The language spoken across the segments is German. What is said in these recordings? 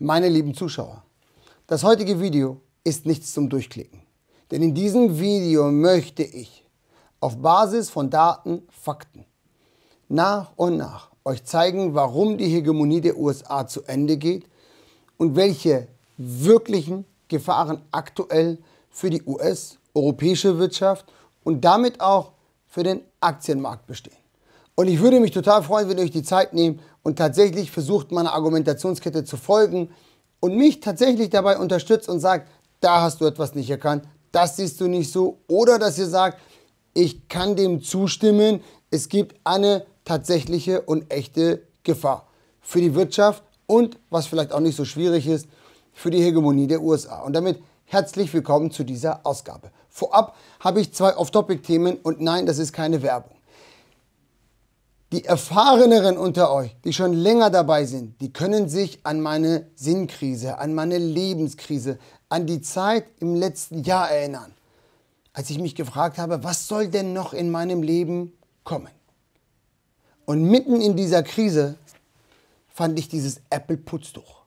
Meine lieben Zuschauer, das heutige Video ist nichts zum Durchklicken. Denn in diesem Video möchte ich auf Basis von Daten, Fakten nach und nach euch zeigen, warum die Hegemonie der USA zu Ende geht und welche wirklichen Gefahren aktuell für die US-europäische Wirtschaft und damit auch für den Aktienmarkt bestehen. Und ich würde mich total freuen, wenn ihr euch die Zeit nehmt und tatsächlich versucht, meiner Argumentationskette zu folgen und mich tatsächlich dabei unterstützt und sagt, da hast du etwas nicht erkannt, das siehst du nicht so. Oder dass ihr sagt, ich kann dem zustimmen, es gibt eine tatsächliche und echte Gefahr für die Wirtschaft und, was vielleicht auch nicht so schwierig ist, für die Hegemonie der USA. Und damit herzlich willkommen zu dieser Ausgabe. Vorab habe ich zwei Off-Topic-Themen und nein, das ist keine Werbung. Die Erfahreneren unter euch, die schon länger dabei sind, die können sich an meine Sinnkrise, an meine Lebenskrise, an die Zeit im letzten Jahr erinnern, als ich mich gefragt habe, was soll denn noch in meinem Leben kommen? Und mitten in dieser Krise fand ich dieses Apple-Putztuch.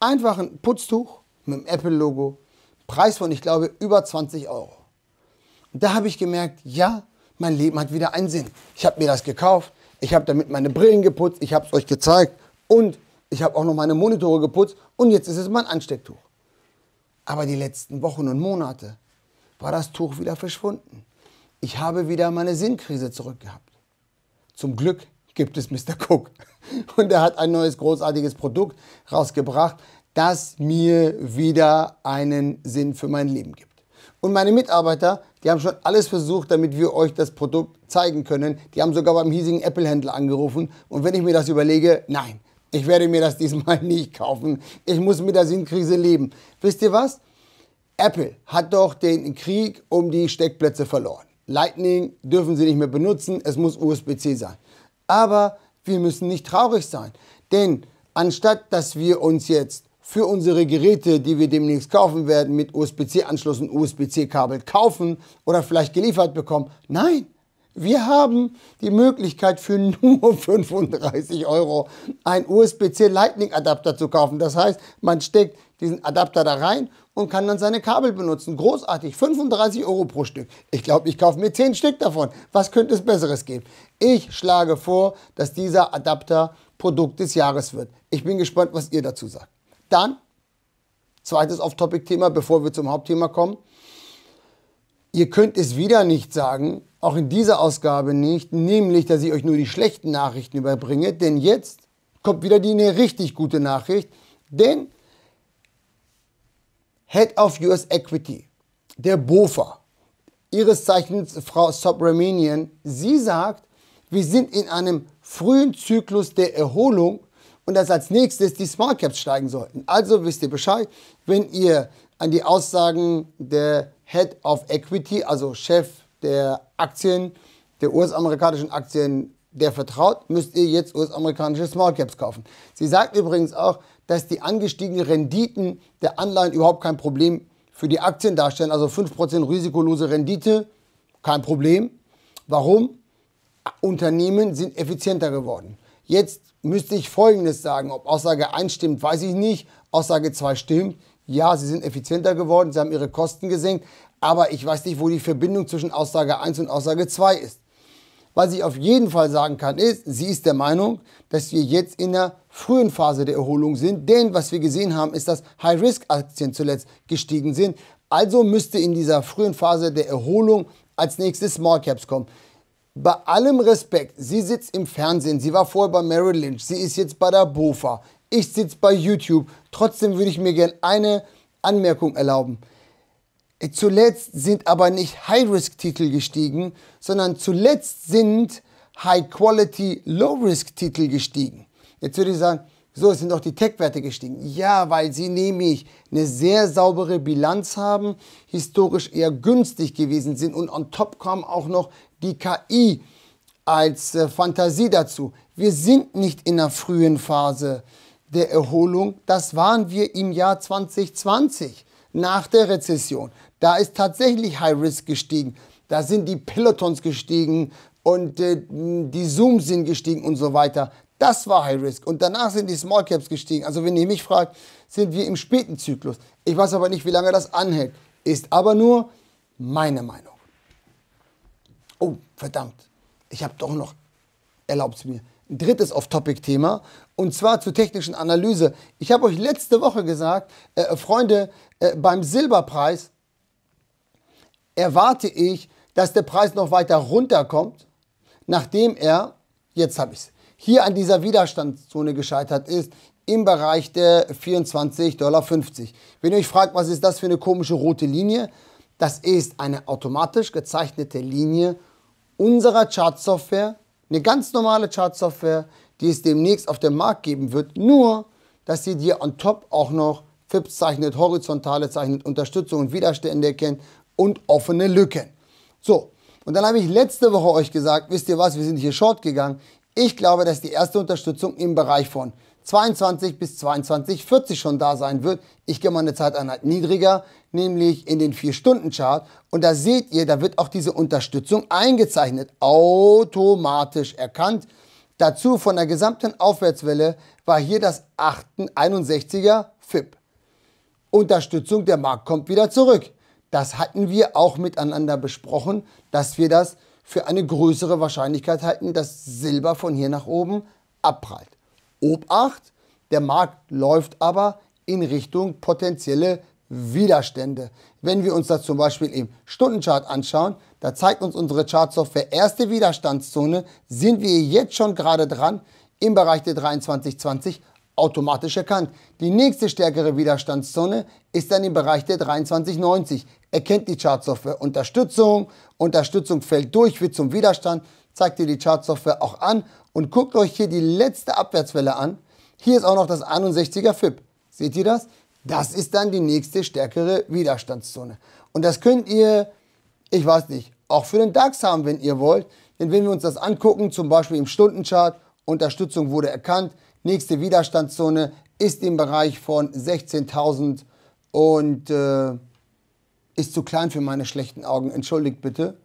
Einfach ein Putztuch mit dem Apple-Logo, Preis von, ich glaube, über 20 Euro. Und da habe ich gemerkt, ja, mein Leben hat wieder einen Sinn. Ich habe mir das gekauft, ich habe damit meine Brillen geputzt, ich habe es euch gezeigt und ich habe auch noch meine Monitore geputzt und jetzt ist es mein Anstecktuch. Aber die letzten Wochen und Monate war das Tuch wieder verschwunden. Ich habe wieder meine Sinnkrise zurückgehabt. Zum Glück gibt es Mr. Cook. Und er hat ein neues großartiges Produkt rausgebracht, das mir wieder einen Sinn für mein Leben gibt. Und meine Mitarbeiter, die haben schon alles versucht, damit wir euch das Produkt zeigen können. Die haben sogar beim hiesigen Apple-Händler angerufen. Und wenn ich mir das überlege, nein, ich werde mir das diesmal nicht kaufen. Ich muss mit der Sinnkrise leben. Wisst ihr was? Apple hat doch den Krieg um die Steckplätze verloren. Lightning dürfen sie nicht mehr benutzen, es muss USB-C sein. Aber wir müssen nicht traurig sein, denn anstatt dass wir uns jetzt für unsere Geräte, die wir demnächst kaufen werden, mit USB-C-Anschluss und USB-C-Kabel kaufen oder vielleicht geliefert bekommen. Nein, wir haben die Möglichkeit für nur 35 Euro einen USB-C Lightning Adapter zu kaufen. Das heißt, man steckt diesen Adapter da rein und kann dann seine Kabel benutzen. Großartig, 35 Euro pro Stück. Ich glaube, ich kaufe mir 10 Stück davon. Was könnte es Besseres geben? Ich schlage vor, dass dieser Adapter Produkt des Jahres wird. Ich bin gespannt, was ihr dazu sagt. Dann, zweites Off-Topic-Thema, bevor wir zum Hauptthema kommen. Ihr könnt es wieder nicht sagen, auch in dieser Ausgabe nicht, nämlich, dass ich euch nur die schlechten Nachrichten überbringe, denn jetzt kommt wieder die eine richtig gute Nachricht, denn Head of US Equity, der BOFA, ihres Zeichens Frau Subramanian, sie sagt, wir sind in einem frühen Zyklus der Erholung und dass als nächstes die Small Caps steigen sollten. Also wisst ihr Bescheid, wenn ihr an die Aussagen der Head of Equity, also Chef der Aktien, der US-amerikanischen Aktien, der vertraut, müsst ihr jetzt US-amerikanische Small Caps kaufen. Sie sagt übrigens auch, dass die angestiegenen Renditen der Anleihen überhaupt kein Problem für die Aktien darstellen. Also 5% risikolose Rendite, kein Problem. Warum? Unternehmen sind effizienter geworden. Jetzt müsste ich Folgendes sagen. Ob Aussage 1 stimmt, weiß ich nicht. Aussage 2 stimmt. Ja, sie sind effizienter geworden, sie haben ihre Kosten gesenkt, aber ich weiß nicht, wo die Verbindung zwischen Aussage 1 und Aussage 2 ist. Was ich auf jeden Fall sagen kann, ist, sie ist der Meinung, dass wir jetzt in der frühen Phase der Erholung sind, denn was wir gesehen haben, ist, dass High-Risk-Aktien zuletzt gestiegen sind. Also müsste in dieser frühen Phase der Erholung als nächstes Small Caps kommen bei allem Respekt, sie sitzt im Fernsehen, sie war vorher bei Merrill Lynch, sie ist jetzt bei der BOFA, ich sitze bei YouTube. Trotzdem würde ich mir gerne eine Anmerkung erlauben. Äh, zuletzt sind aber nicht High-Risk-Titel gestiegen, sondern zuletzt sind High-Quality, Low-Risk-Titel gestiegen. Jetzt würde ich sagen, so sind auch die Tech-Werte gestiegen. Ja, weil sie nämlich eine sehr saubere Bilanz haben, historisch eher günstig gewesen sind und on top kam auch noch die KI als äh, Fantasie dazu. Wir sind nicht in der frühen Phase der Erholung, das waren wir im Jahr 2020 nach der Rezession. Da ist tatsächlich High Risk gestiegen, da sind die Pelotons gestiegen und äh, die Zooms sind gestiegen und so weiter. Das war High Risk. Und danach sind die Small Caps gestiegen. Also wenn ihr mich fragt, sind wir im späten Zyklus. Ich weiß aber nicht, wie lange das anhält. Ist aber nur meine Meinung. Oh, verdammt. Ich habe doch noch, erlaubt es mir, ein drittes Off-Topic-Thema. Und zwar zur technischen Analyse. Ich habe euch letzte Woche gesagt, äh, Freunde, äh, beim Silberpreis erwarte ich, dass der Preis noch weiter runterkommt, nachdem er, jetzt habe ich es, hier an dieser Widerstandszone gescheitert ist, im Bereich der 24,50 Dollar. Wenn ihr euch fragt, was ist das für eine komische rote Linie, das ist eine automatisch gezeichnete Linie unserer Chartsoftware, eine ganz normale Chartsoftware, die es demnächst auf dem Markt geben wird, nur dass sie dir on top auch noch FIPS zeichnet, Horizontale zeichnet, Unterstützung und Widerstände erkennt und offene Lücken. So, und dann habe ich letzte Woche euch gesagt, wisst ihr was, wir sind hier short gegangen. Ich glaube, dass die erste Unterstützung im Bereich von 22 bis 22,40 schon da sein wird. Ich gehe mal eine Zeiteinheit halt niedriger, nämlich in den 4-Stunden-Chart. Und da seht ihr, da wird auch diese Unterstützung eingezeichnet, automatisch erkannt. Dazu von der gesamten Aufwärtswelle war hier das 61er FIP. Unterstützung, der Markt kommt wieder zurück. Das hatten wir auch miteinander besprochen, dass wir das für eine größere Wahrscheinlichkeit halten, dass Silber von hier nach oben abprallt. Obacht, der Markt läuft aber in Richtung potenzielle Widerstände. Wenn wir uns das zum Beispiel im Stundenchart anschauen, da zeigt uns unsere Chartsoftware erste Widerstandszone, sind wir jetzt schon gerade dran im Bereich der 2320 automatisch erkannt. Die nächste stärkere Widerstandszone ist dann im Bereich der 2390. Erkennt die Chartsoftware Unterstützung, Unterstützung fällt durch, wird zum Widerstand, zeigt ihr die Chartsoftware auch an und guckt euch hier die letzte Abwärtswelle an. Hier ist auch noch das 61er FIP. Seht ihr das? Das ist dann die nächste stärkere Widerstandszone. Und das könnt ihr, ich weiß nicht, auch für den DAX haben, wenn ihr wollt. Denn wenn wir uns das angucken, zum Beispiel im Stundenchart, Unterstützung wurde erkannt, Nächste Widerstandszone ist im Bereich von 16.000 und äh, ist zu klein für meine schlechten Augen. Entschuldigt bitte.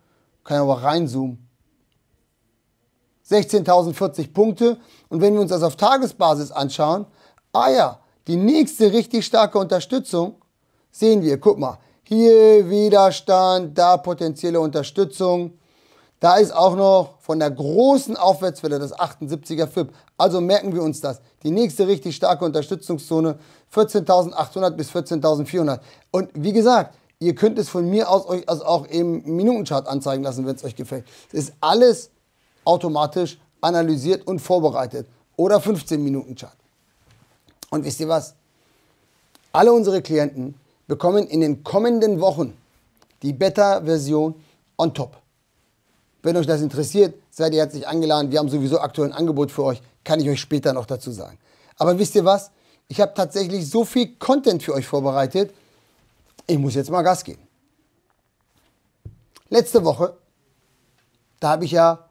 Kann aber reinzoomen. 16.040 Punkte. Und wenn wir uns das auf Tagesbasis anschauen, ah ja, die nächste richtig starke Unterstützung sehen wir. Guck mal, hier Widerstand, da potenzielle Unterstützung. Da ist auch noch von der großen Aufwärtswelle das 78er FIP. Also merken wir uns das. Die nächste richtig starke Unterstützungszone 14.800 bis 14.400. Und wie gesagt, ihr könnt es von mir aus euch also auch im Minutenchart anzeigen lassen, wenn es euch gefällt. Es ist alles automatisch analysiert und vorbereitet. Oder 15-Minuten-Chart. Und wisst ihr was? Alle unsere Klienten bekommen in den kommenden Wochen die Beta-Version on top. Wenn euch das interessiert, seid ihr herzlich eingeladen. Wir haben sowieso aktuell ein Angebot für euch. Kann ich euch später noch dazu sagen. Aber wisst ihr was? Ich habe tatsächlich so viel Content für euch vorbereitet. Ich muss jetzt mal Gas geben. Letzte Woche, da habe ich ja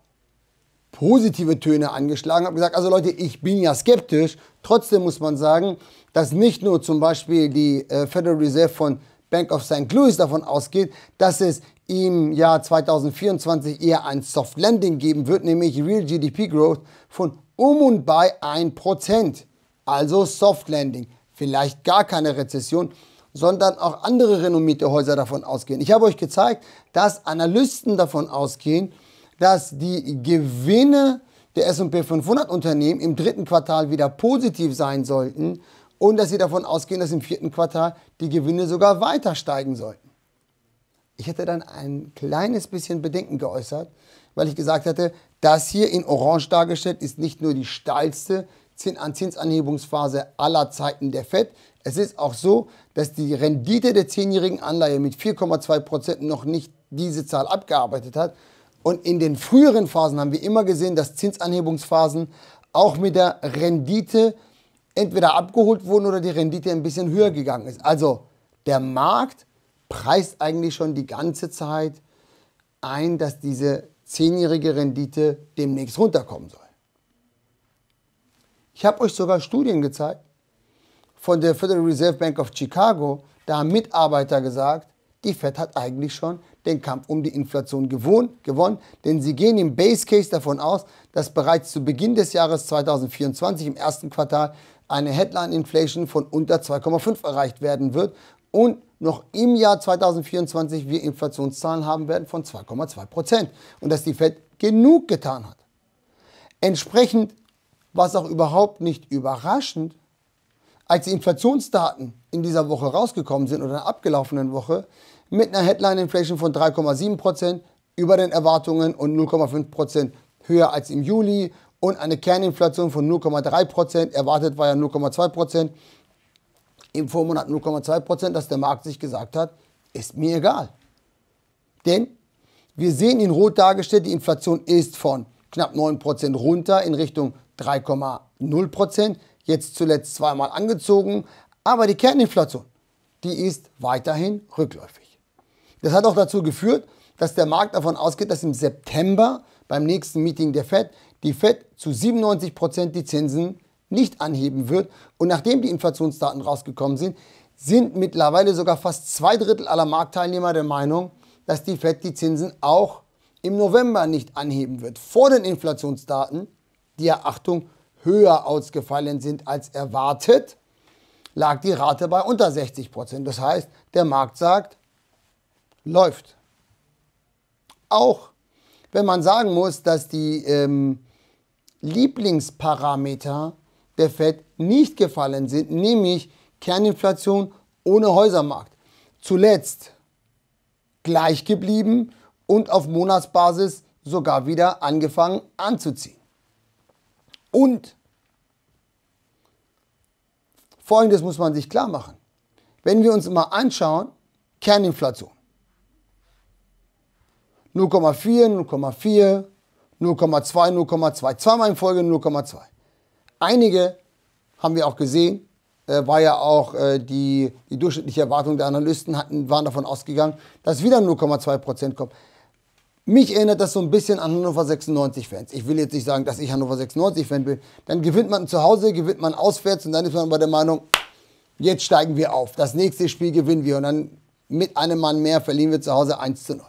positive Töne angeschlagen, habe gesagt, also Leute, ich bin ja skeptisch. Trotzdem muss man sagen, dass nicht nur zum Beispiel die äh, Federal Reserve von Bank of St. Louis davon ausgeht, dass es im Jahr 2024 eher ein Soft Landing geben wird, nämlich Real GDP Growth von um und bei 1%. Also Soft Landing. Vielleicht gar keine Rezession, sondern auch andere renommierte Häuser davon ausgehen. Ich habe euch gezeigt, dass Analysten davon ausgehen, dass die Gewinne der S&P 500 Unternehmen im dritten Quartal wieder positiv sein sollten und dass sie davon ausgehen, dass im vierten Quartal die Gewinne sogar weiter steigen sollten. Ich hätte dann ein kleines bisschen Bedenken geäußert, weil ich gesagt hatte, das hier in Orange dargestellt ist nicht nur die steilste Zinsanhebungsphase aller Zeiten der FED. Es ist auch so, dass die Rendite der 10-jährigen Anleihe mit 4,2 noch nicht diese Zahl abgearbeitet hat. Und in den früheren Phasen haben wir immer gesehen, dass Zinsanhebungsphasen auch mit der Rendite entweder abgeholt wurden oder die Rendite ein bisschen höher gegangen ist. Also der Markt preist eigentlich schon die ganze Zeit ein, dass diese zehnjährige Rendite demnächst runterkommen soll. Ich habe euch sogar Studien gezeigt von der Federal Reserve Bank of Chicago. Da haben Mitarbeiter gesagt, die Fed hat eigentlich schon den Kampf um die Inflation gewonnen, denn sie gehen im Base Case davon aus, dass bereits zu Beginn des Jahres 2024 im ersten Quartal eine Headline-Inflation von unter 2,5 erreicht werden wird und noch im Jahr 2024 wir Inflationszahlen haben werden von 2,2 Prozent und dass die Fed genug getan hat. Entsprechend war es auch überhaupt nicht überraschend, als die Inflationsdaten in dieser Woche rausgekommen sind oder in der abgelaufenen Woche mit einer Headline-Inflation von 3,7 Prozent über den Erwartungen und 0,5 Prozent höher als im Juli und eine Kerninflation von 0,3 Prozent. Erwartet war ja 0,2 Prozent. Im Vormonat 0,2 Prozent, dass der Markt sich gesagt hat, ist mir egal. Denn wir sehen in Rot dargestellt, die Inflation ist von knapp 9 Prozent runter in Richtung 3,0 Prozent. Jetzt zuletzt zweimal angezogen. Aber die Kerninflation, die ist weiterhin rückläufig. Das hat auch dazu geführt, dass der Markt davon ausgeht, dass im September beim nächsten Meeting der Fed die Fed zu 97 die Zinsen nicht anheben wird. Und nachdem die Inflationsdaten rausgekommen sind, sind mittlerweile sogar fast zwei Drittel aller Marktteilnehmer der Meinung, dass die Fed die Zinsen auch im November nicht anheben wird. Vor den Inflationsdaten, die ja Achtung höher ausgefallen sind als erwartet, lag die Rate bei unter 60 Das heißt, der Markt sagt, läuft. Auch wenn man sagen muss, dass die ähm, Lieblingsparameter der FED nicht gefallen sind, nämlich Kerninflation ohne Häusermarkt. Zuletzt gleich geblieben und auf Monatsbasis sogar wieder angefangen anzuziehen. Und Folgendes muss man sich klar machen. Wenn wir uns mal anschauen, Kerninflation. 0,4, 0,4, 0,2, 0,2. Zweimal in Folge 0,2. Einige haben wir auch gesehen, äh, war ja auch äh, die, die durchschnittliche Erwartung der Analysten, hatten, waren davon ausgegangen, dass wieder 0,2 Prozent kommt. Mich erinnert das so ein bisschen an Hannover 96-Fans. Ich will jetzt nicht sagen, dass ich Hannover 96-Fan bin. Dann gewinnt man zu Hause, gewinnt man auswärts und dann ist man bei der Meinung, jetzt steigen wir auf. Das nächste Spiel gewinnen wir und dann mit einem Mann mehr verlieren wir zu Hause 1 zu 0.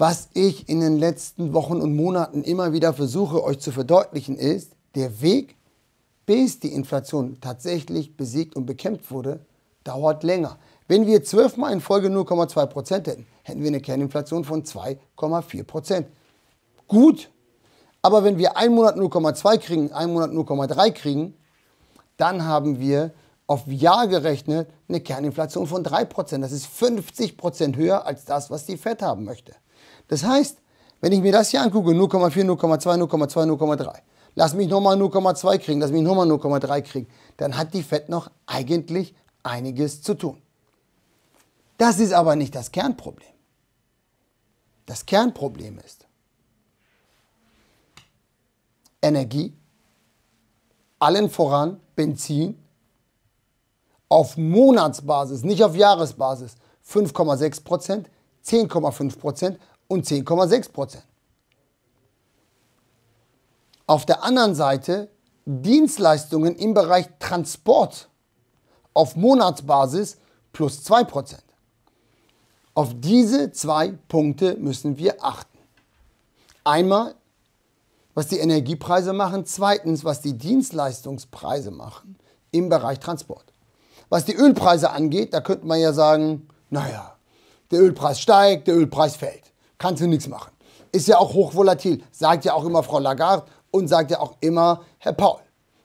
Was ich in den letzten Wochen und Monaten immer wieder versuche euch zu verdeutlichen ist, der Weg, bis die Inflation tatsächlich besiegt und bekämpft wurde, dauert länger. Wenn wir zwölfmal in Folge 0,2 Prozent hätten, hätten wir eine Kerninflation von 2,4 Prozent. Gut, aber wenn wir einen Monat 0,2 kriegen, einen Monat 0,3 kriegen, dann haben wir auf Jahr gerechnet eine Kerninflation von 3%. Das ist 50% höher als das, was die Fed haben möchte. Das heißt, wenn ich mir das hier angucke, 0,4, 0,2, 0,2, 0,3, lass mich nochmal 0,2 kriegen, lass mich nochmal 0,3 kriegen, dann hat die Fett noch eigentlich einiges zu tun. Das ist aber nicht das Kernproblem. Das Kernproblem ist Energie, allen voran Benzin, auf Monatsbasis, nicht auf Jahresbasis, 5,6 10,5 Prozent und 10,6 Prozent. Auf der anderen Seite Dienstleistungen im Bereich Transport auf Monatsbasis plus 2 Prozent. Auf diese zwei Punkte müssen wir achten. Einmal, was die Energiepreise machen, zweitens, was die Dienstleistungspreise machen im Bereich Transport. Was die Ölpreise angeht, da könnte man ja sagen, naja, der Ölpreis steigt, der Ölpreis fällt kannst du nichts machen. Ist ja auch hochvolatil, sagt ja auch immer Frau Lagarde und sagt ja auch immer Herr Paul.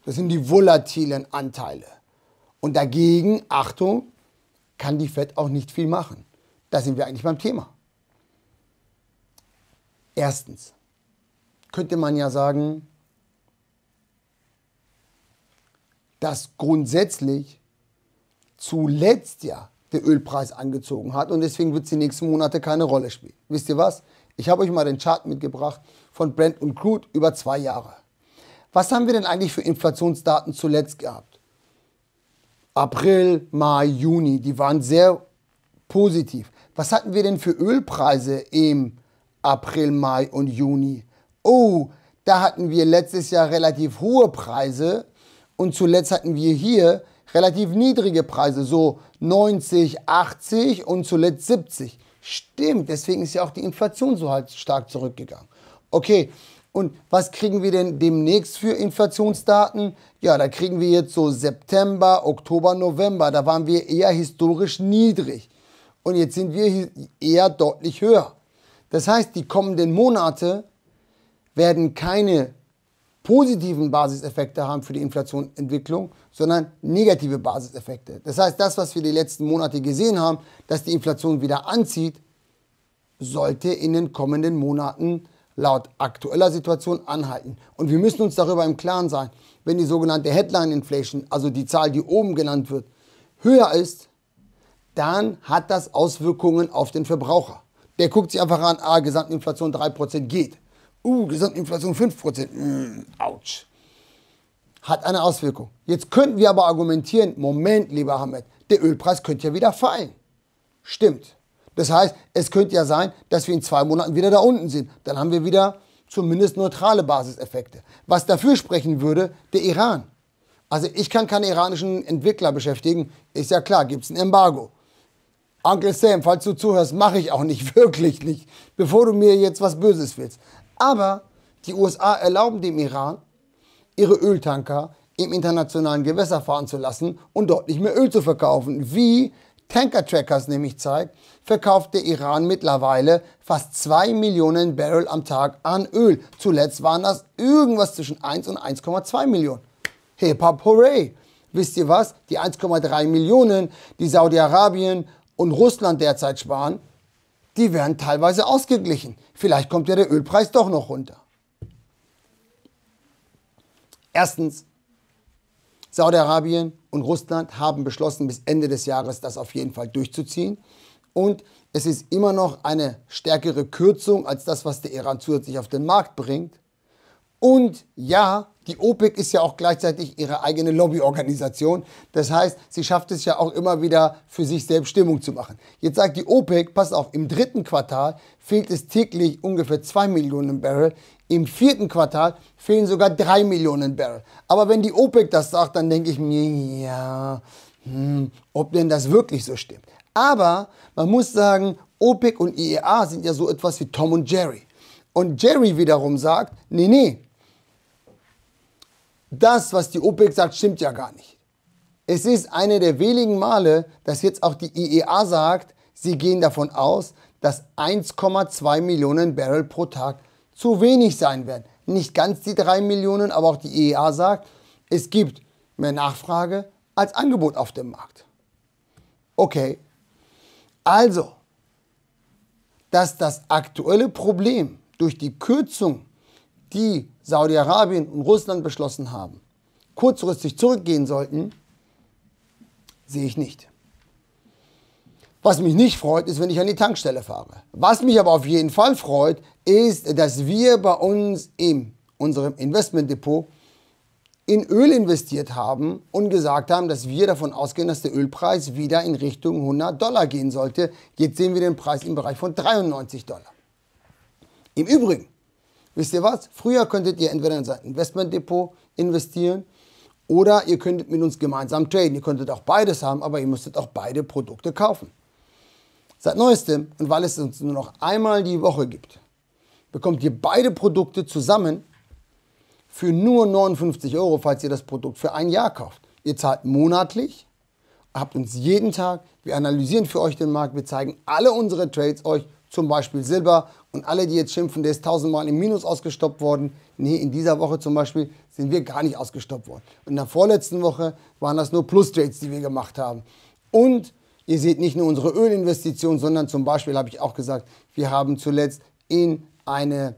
Das sind die volatilen Anteile. Und dagegen, Achtung, kann die FED auch nicht viel machen. Da sind wir eigentlich beim Thema. Erstens könnte man ja sagen, dass grundsätzlich zuletzt ja der Ölpreis angezogen hat und deswegen wird es die nächsten Monate keine Rolle spielen. Wisst ihr was? Ich habe euch mal den Chart mitgebracht von Brent und Crude über zwei Jahre. Was haben wir denn eigentlich für Inflationsdaten zuletzt gehabt? April, Mai, Juni, die waren sehr positiv. Was hatten wir denn für Ölpreise im April, Mai und Juni? Oh, da hatten wir letztes Jahr relativ hohe Preise und zuletzt hatten wir hier relativ niedrige Preise, so 90, 80 und zuletzt 70. Stimmt, deswegen ist ja auch die Inflation so halt stark zurückgegangen. Okay, und was kriegen wir denn demnächst für Inflationsdaten? Ja, da kriegen wir jetzt so September, Oktober, November. Da waren wir eher historisch niedrig. Und jetzt sind wir eher deutlich höher. Das heißt, die kommenden Monate werden keine positiven Basiseffekte haben für die Inflationsentwicklung, sondern negative Basiseffekte. Das heißt, das, was wir die letzten Monate gesehen haben, dass die Inflation wieder anzieht, sollte in den kommenden Monaten laut aktueller Situation anhalten. Und wir müssen uns darüber im Klaren sein, wenn die sogenannte Headline Inflation, also die Zahl, die oben genannt wird, höher ist, dann hat das Auswirkungen auf den Verbraucher. Der guckt sich einfach an, ah, Gesamtinflation 3% geht. Uh, Gesamtinflation 5%. Autsch. Hm, Hat eine Auswirkung. Jetzt könnten wir aber argumentieren, Moment, lieber Ahmed, der Ölpreis könnte ja wieder fallen. Stimmt. Das heißt, es könnte ja sein, dass wir in zwei Monaten wieder da unten sind. Dann haben wir wieder zumindest neutrale Basiseffekte. Was dafür sprechen würde, der Iran. Also ich kann keinen iranischen Entwickler beschäftigen. Ist ja klar, gibt es ein Embargo. Uncle Sam, falls du zuhörst, mache ich auch nicht, wirklich nicht, bevor du mir jetzt was Böses willst. Aber die USA erlauben dem Iran, ihre Öltanker im internationalen Gewässer fahren zu lassen und dort nicht mehr Öl zu verkaufen. Wie Tanker Trackers nämlich zeigt, verkauft der Iran mittlerweile fast 2 Millionen Barrel am Tag an Öl. Zuletzt waren das irgendwas zwischen 1 und 1,2 Millionen. Hip-Hop, hooray! Wisst ihr was? Die 1,3 Millionen, die Saudi-Arabien und Russland derzeit sparen, die werden teilweise ausgeglichen. Vielleicht kommt ja der Ölpreis doch noch runter. Erstens, Saudi-Arabien und Russland haben beschlossen, bis Ende des Jahres das auf jeden Fall durchzuziehen. Und es ist immer noch eine stärkere Kürzung als das, was der Iran zusätzlich auf den Markt bringt. Und ja, die OPEC ist ja auch gleichzeitig ihre eigene Lobbyorganisation. Das heißt, sie schafft es ja auch immer wieder für sich selbst Stimmung zu machen. Jetzt sagt die OPEC, pass auf, im dritten Quartal fehlt es täglich ungefähr 2 Millionen Barrel. Im vierten Quartal fehlen sogar 3 Millionen Barrel. Aber wenn die OPEC das sagt, dann denke ich mir, ja, hm, ob denn das wirklich so stimmt. Aber man muss sagen, OPEC und IEA sind ja so etwas wie Tom und Jerry. Und Jerry wiederum sagt, nee, nee, das, was die OPEC sagt, stimmt ja gar nicht. Es ist eine der wenigen Male, dass jetzt auch die IEA sagt, sie gehen davon aus, dass 1,2 Millionen Barrel pro Tag zu wenig sein werden. Nicht ganz die 3 Millionen, aber auch die IEA sagt, es gibt mehr Nachfrage als Angebot auf dem Markt. Okay, also, dass das aktuelle Problem durch die Kürzung, die Saudi-Arabien und Russland beschlossen haben, kurzfristig zurückgehen sollten, sehe ich nicht. Was mich nicht freut, ist, wenn ich an die Tankstelle fahre. Was mich aber auf jeden Fall freut, ist, dass wir bei uns in unserem Investmentdepot in Öl investiert haben und gesagt haben, dass wir davon ausgehen, dass der Ölpreis wieder in Richtung 100 Dollar gehen sollte. Jetzt sehen wir den Preis im Bereich von 93 Dollar. Im Übrigen, wisst ihr was? Früher könntet ihr entweder in unser Investmentdepot investieren oder ihr könntet mit uns gemeinsam traden. Ihr könntet auch beides haben, aber ihr müsstet auch beide Produkte kaufen. Seit neuestem, und weil es uns nur noch einmal die Woche gibt, bekommt ihr beide Produkte zusammen für nur 59 Euro, falls ihr das Produkt für ein Jahr kauft. Ihr zahlt monatlich, habt uns jeden Tag, wir analysieren für euch den Markt, wir zeigen alle unsere Trades euch zum Beispiel Silber. Und alle, die jetzt schimpfen, der ist tausendmal im Minus ausgestoppt worden. Nee, in dieser Woche zum Beispiel sind wir gar nicht ausgestoppt worden. in der vorletzten Woche waren das nur Plus-Trades, die wir gemacht haben. Und ihr seht nicht nur unsere Ölinvestition, sondern zum Beispiel habe ich auch gesagt, wir haben zuletzt in eine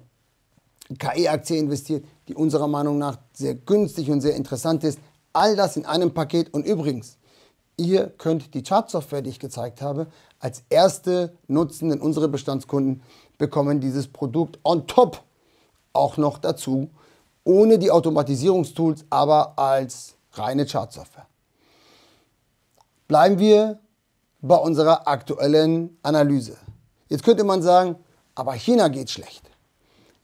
KI-Aktie investiert, die unserer Meinung nach sehr günstig und sehr interessant ist. All das in einem Paket. Und übrigens, ihr könnt die Chartsoftware, die ich gezeigt habe, als erste nutzen, denn unsere Bestandskunden bekommen dieses Produkt on top auch noch dazu, ohne die Automatisierungstools, aber als reine Chartsoftware. Bleiben wir bei unserer aktuellen Analyse. Jetzt könnte man sagen, aber China geht schlecht.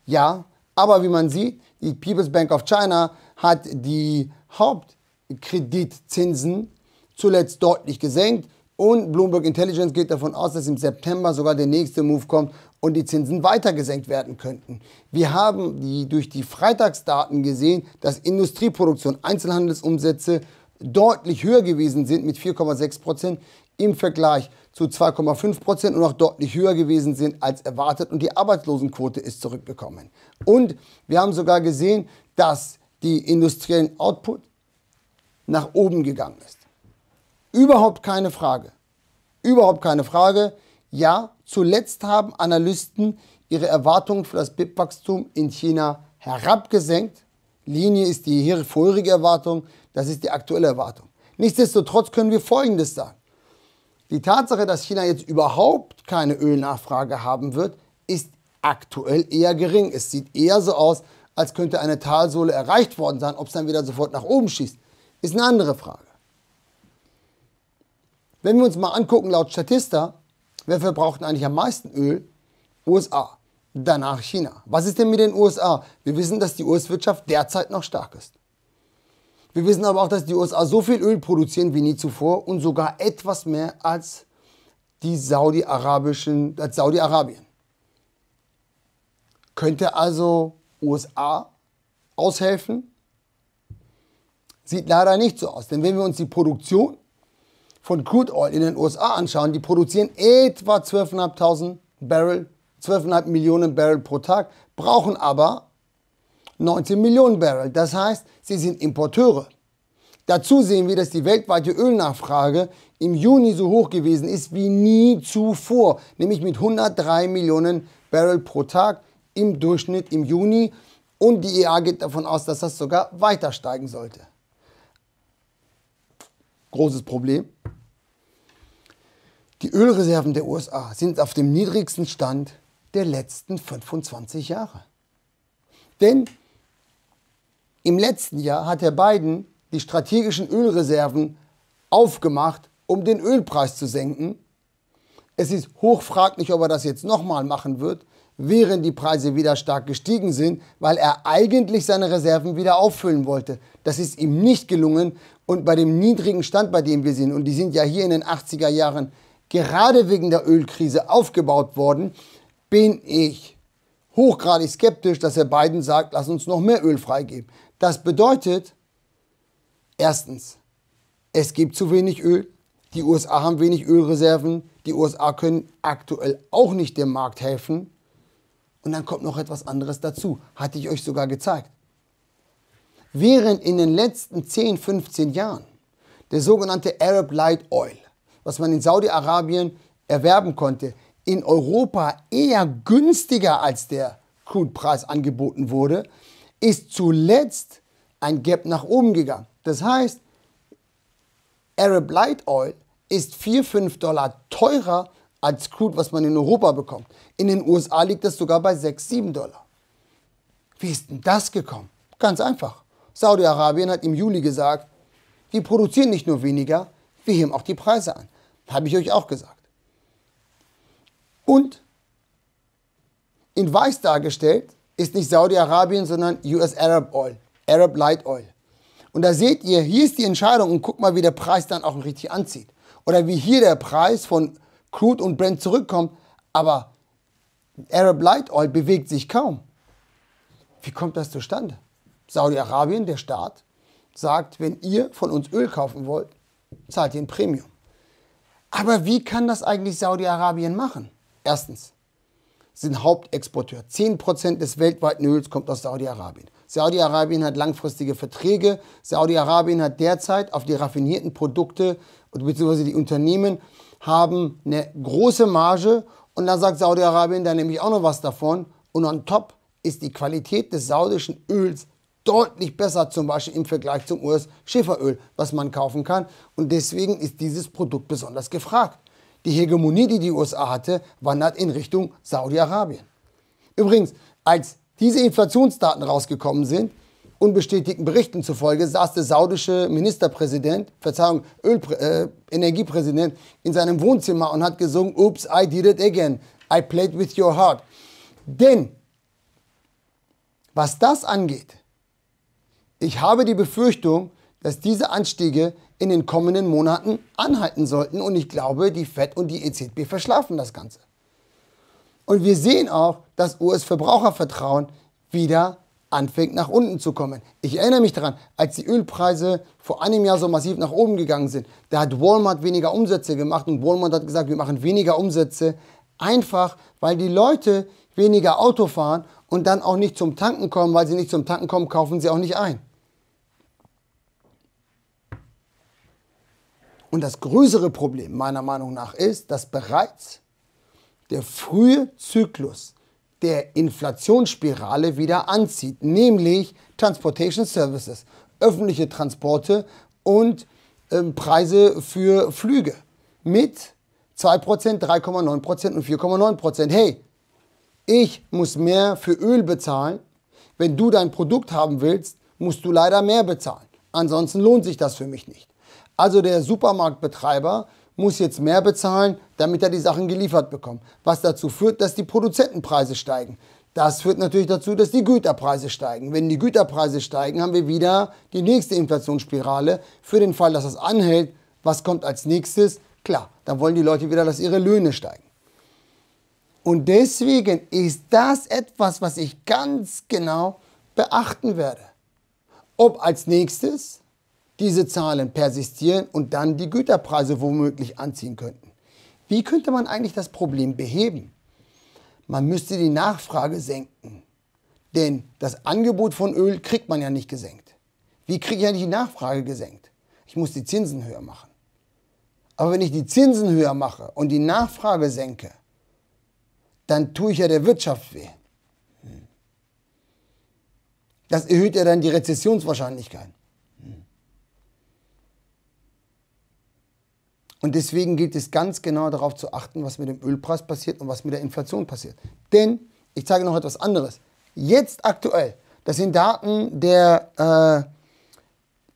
Ja, aber wie man sieht, die People's Bank of China hat die Hauptkreditzinsen zuletzt deutlich gesenkt und Bloomberg Intelligence geht davon aus, dass im September sogar der nächste Move kommt und die Zinsen weiter gesenkt werden könnten. Wir haben die, durch die Freitagsdaten gesehen, dass Industrieproduktion, Einzelhandelsumsätze deutlich höher gewesen sind mit 4,6 Prozent im Vergleich zu 2,5 Prozent und auch deutlich höher gewesen sind als erwartet und die Arbeitslosenquote ist zurückgekommen. Und wir haben sogar gesehen, dass die industriellen Output nach oben gegangen ist. Überhaupt keine Frage. Überhaupt keine Frage. Ja, zuletzt haben Analysten ihre Erwartungen für das BIP-Wachstum in China herabgesenkt. Linie ist die vorherige Erwartung, das ist die aktuelle Erwartung. Nichtsdestotrotz können wir Folgendes sagen. Die Tatsache, dass China jetzt überhaupt keine Ölnachfrage haben wird, ist aktuell eher gering. Es sieht eher so aus, als könnte eine Talsohle erreicht worden sein. Ob es dann wieder sofort nach oben schießt, ist eine andere Frage. Wenn wir uns mal angucken, laut Statista, wer verbraucht eigentlich am meisten Öl? USA, danach China. Was ist denn mit den USA? Wir wissen, dass die US-Wirtschaft derzeit noch stark ist. Wir wissen aber auch, dass die USA so viel Öl produzieren wie nie zuvor und sogar etwas mehr als die Saudi-Arabischen, als Saudi-Arabien. Könnte also USA aushelfen? Sieht leider nicht so aus, denn wenn wir uns die Produktion von Crude Oil in den USA anschauen, die produzieren etwa 12.500 Barrel, 12,5 Millionen Barrel pro Tag, brauchen aber 19 Millionen Barrel. Das heißt, sie sind Importeure. Dazu sehen wir, dass die weltweite Ölnachfrage im Juni so hoch gewesen ist wie nie zuvor, nämlich mit 103 Millionen Barrel pro Tag im Durchschnitt im Juni. Und die EA geht davon aus, dass das sogar weiter steigen sollte. Großes Problem, die Ölreserven der USA sind auf dem niedrigsten Stand der letzten 25 Jahre. Denn im letzten Jahr hat Herr Biden die strategischen Ölreserven aufgemacht, um den Ölpreis zu senken. Es ist hochfraglich, ob er das jetzt nochmal machen wird, während die Preise wieder stark gestiegen sind, weil er eigentlich seine Reserven wieder auffüllen wollte. Das ist ihm nicht gelungen und bei dem niedrigen Stand, bei dem wir sind, und die sind ja hier in den 80er Jahren gerade wegen der Ölkrise aufgebaut worden, bin ich hochgradig skeptisch, dass er Biden sagt, lass uns noch mehr Öl freigeben. Das bedeutet, erstens, es gibt zu wenig Öl, die USA haben wenig Ölreserven, die USA können aktuell auch nicht dem Markt helfen. Und dann kommt noch etwas anderes dazu, hatte ich euch sogar gezeigt. Während in den letzten 10, 15 Jahren der sogenannte Arab Light Oil was man in Saudi-Arabien erwerben konnte, in Europa eher günstiger als der Crude-Preis angeboten wurde, ist zuletzt ein Gap nach oben gegangen. Das heißt, Arab Light Oil ist 4, 5 Dollar teurer als Crude, was man in Europa bekommt. In den USA liegt das sogar bei 6, 7 Dollar. Wie ist denn das gekommen? Ganz einfach. Saudi-Arabien hat im Juli gesagt, wir produzieren nicht nur weniger, wir heben auch die Preise an. Habe ich euch auch gesagt. Und in weiß dargestellt ist nicht Saudi-Arabien, sondern US Arab Oil, Arab Light Oil. Und da seht ihr, hier ist die Entscheidung und guck mal, wie der Preis dann auch richtig anzieht. Oder wie hier der Preis von Crude und Brent zurückkommt, aber Arab Light Oil bewegt sich kaum. Wie kommt das zustande? Saudi-Arabien, der Staat, sagt, wenn ihr von uns Öl kaufen wollt, zahlt ihr ein Premium. Aber wie kann das eigentlich Saudi-Arabien machen? Erstens, sind Hauptexporteur. 10% des weltweiten Öls kommt aus Saudi-Arabien. Saudi-Arabien hat langfristige Verträge. Saudi-Arabien hat derzeit auf die raffinierten Produkte, beziehungsweise die Unternehmen haben eine große Marge. Und dann sagt Saudi-Arabien, da nehme ich auch noch was davon. Und on top ist die Qualität des saudischen Öls deutlich besser zum Beispiel im Vergleich zum US-Schäferöl, was man kaufen kann. Und deswegen ist dieses Produkt besonders gefragt. Die Hegemonie, die die USA hatte, wandert in Richtung Saudi-Arabien. Übrigens, als diese Inflationsdaten rausgekommen sind, unbestätigten Berichten zufolge saß der saudische Ministerpräsident, Verzeihung, Ölpr äh, Energiepräsident in seinem Wohnzimmer und hat gesungen, Oops, I did it again. I played with your heart. Denn, was das angeht, ich habe die Befürchtung, dass diese Anstiege in den kommenden Monaten anhalten sollten und ich glaube, die Fed und die EZB verschlafen das Ganze. Und wir sehen auch, dass US-Verbrauchervertrauen wieder anfängt nach unten zu kommen. Ich erinnere mich daran, als die Ölpreise vor einem Jahr so massiv nach oben gegangen sind, da hat Walmart weniger Umsätze gemacht und Walmart hat gesagt, wir machen weniger Umsätze, einfach weil die Leute weniger Auto fahren und dann auch nicht zum Tanken kommen, weil sie nicht zum Tanken kommen, kaufen sie auch nicht ein. Und das größere Problem meiner Meinung nach ist, dass bereits der frühe Zyklus der Inflationsspirale wieder anzieht, nämlich Transportation Services, öffentliche Transporte und ähm, Preise für Flüge mit 2%, 3,9% und 4,9%. Hey, ich muss mehr für Öl bezahlen. Wenn du dein Produkt haben willst, musst du leider mehr bezahlen. Ansonsten lohnt sich das für mich nicht. Also der Supermarktbetreiber muss jetzt mehr bezahlen, damit er die Sachen geliefert bekommt. Was dazu führt, dass die Produzentenpreise steigen. Das führt natürlich dazu, dass die Güterpreise steigen. Wenn die Güterpreise steigen, haben wir wieder die nächste Inflationsspirale. Für den Fall, dass das anhält, was kommt als nächstes? Klar, dann wollen die Leute wieder, dass ihre Löhne steigen. Und deswegen ist das etwas, was ich ganz genau beachten werde. Ob als nächstes diese Zahlen persistieren und dann die Güterpreise womöglich anziehen könnten. Wie könnte man eigentlich das Problem beheben? Man müsste die Nachfrage senken. Denn das Angebot von Öl kriegt man ja nicht gesenkt. Wie kriege ich ja nicht die Nachfrage gesenkt? Ich muss die Zinsen höher machen. Aber wenn ich die Zinsen höher mache und die Nachfrage senke, dann tue ich ja der Wirtschaft weh. Hm. Das erhöht ja dann die Rezessionswahrscheinlichkeit. Und deswegen gilt es ganz genau darauf zu achten, was mit dem Ölpreis passiert und was mit der Inflation passiert. Denn ich zeige noch etwas anderes. Jetzt aktuell, das sind Daten der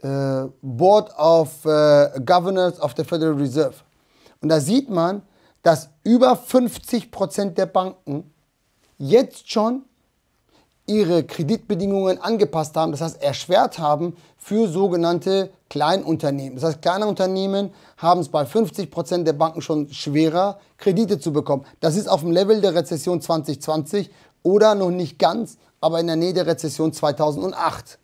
äh, äh, Board of äh, Governors of the Federal Reserve. Und da sieht man, dass über 50 Prozent der Banken jetzt schon ihre Kreditbedingungen angepasst haben, das heißt erschwert haben für sogenannte Kleinunternehmen. Das heißt, kleine Unternehmen haben es bei 50% Prozent der Banken schon schwerer, Kredite zu bekommen. Das ist auf dem Level der Rezession 2020 oder noch nicht ganz, aber in der Nähe der Rezession 2008.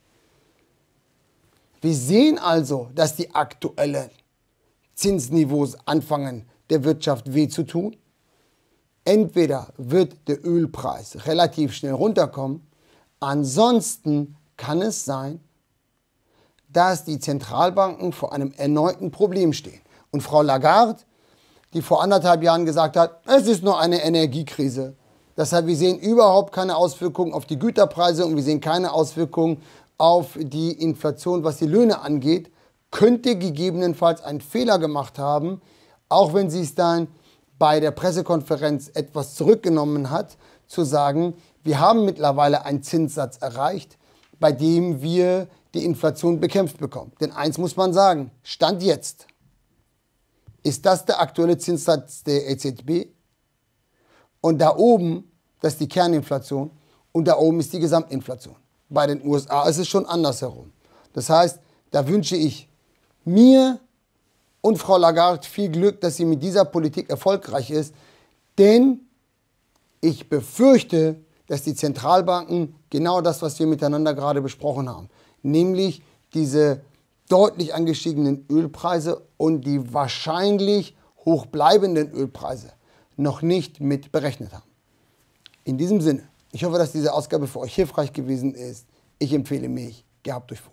Wir sehen also, dass die aktuellen Zinsniveaus anfangen, der Wirtschaft weh zu tun. Entweder wird der Ölpreis relativ schnell runterkommen Ansonsten kann es sein, dass die Zentralbanken vor einem erneuten Problem stehen. Und Frau Lagarde, die vor anderthalb Jahren gesagt hat, es ist nur eine Energiekrise. Das heißt, wir sehen überhaupt keine Auswirkungen auf die Güterpreise und wir sehen keine Auswirkungen auf die Inflation, was die Löhne angeht, könnte gegebenenfalls einen Fehler gemacht haben, auch wenn sie es dann bei der Pressekonferenz etwas zurückgenommen hat, zu sagen, wir haben mittlerweile einen Zinssatz erreicht, bei dem wir die Inflation bekämpft bekommen. Denn eins muss man sagen, Stand jetzt ist das der aktuelle Zinssatz der EZB und da oben, das ist die Kerninflation und da oben ist die Gesamtinflation. Bei den USA ist es schon andersherum. Das heißt, da wünsche ich mir und Frau Lagarde viel Glück, dass sie mit dieser Politik erfolgreich ist, denn ich befürchte, dass die Zentralbanken genau das, was wir miteinander gerade besprochen haben, nämlich diese deutlich angestiegenen Ölpreise und die wahrscheinlich hochbleibenden Ölpreise noch nicht mit berechnet haben. In diesem Sinne, ich hoffe, dass diese Ausgabe für euch hilfreich gewesen ist. Ich empfehle mich, gehabt euch wohl.